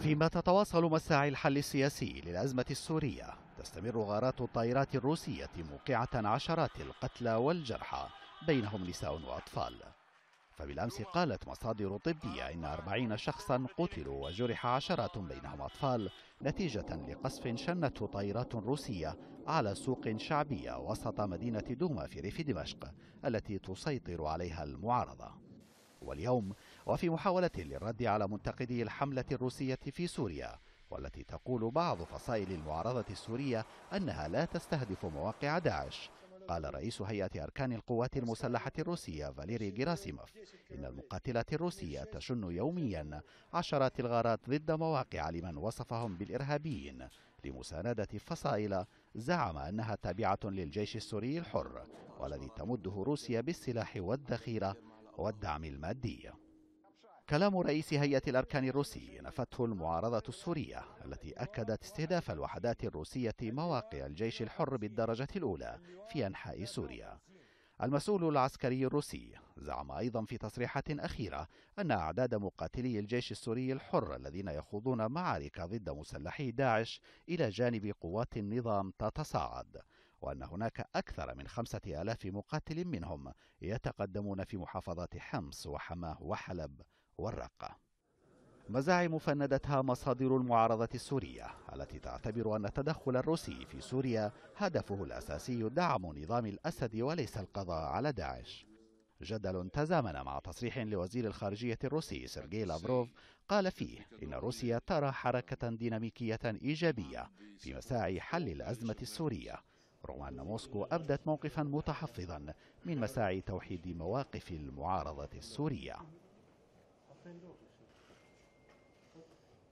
فيما تتواصل مساعي الحل السياسي للأزمة السورية تستمر غارات الطائرات الروسية موقعة عشرات القتلى والجرحى بينهم نساء وأطفال فبالأمس قالت مصادر طبية إن أربعين شخصا قتلوا وجرح عشرات بينهم أطفال نتيجة لقصف شنته طائرات روسية على سوق شعبية وسط مدينة دوما في ريف دمشق التي تسيطر عليها المعارضة واليوم وفي محاولة للرد على منتقدي الحملة الروسية في سوريا والتي تقول بعض فصائل المعارضة السورية أنها لا تستهدف مواقع داعش قال رئيس هيئة أركان القوات المسلحة الروسية فاليري جراسيموف إن المقاتلات الروسية تشن يوميا عشرات الغارات ضد مواقع لمن وصفهم بالإرهابيين لمساندة فصائل زعم أنها تابعة للجيش السوري الحر والذي تمده روسيا بالسلاح والذخيرة والدعم المادي كلام رئيس هيئة الأركان الروسي نفته المعارضة السورية التي أكدت استهداف الوحدات الروسية مواقع الجيش الحر بالدرجة الأولى في أنحاء سوريا المسؤول العسكري الروسي زعم أيضا في تصريحات أخيرة أن أعداد مقاتلي الجيش السوري الحر الذين يخوضون معارك ضد مسلحي داعش إلى جانب قوات النظام تتصاعد وأن هناك أكثر من خمسة آلاف مقاتل منهم يتقدمون في محافظات حمص وحماه وحلب والرقة مزاعم فندتها مصادر المعارضة السورية التي تعتبر أن التدخل الروسي في سوريا هدفه الأساسي دعم نظام الأسد وليس القضاء على داعش جدل تزامن مع تصريح لوزير الخارجية الروسي سيرجي لافروف قال فيه إن روسيا ترى حركة ديناميكية إيجابية في مساعي حل الأزمة السورية رغم أن موسكو أبدت موقفا متحفظا من مساعي توحيد مواقف المعارضة السورية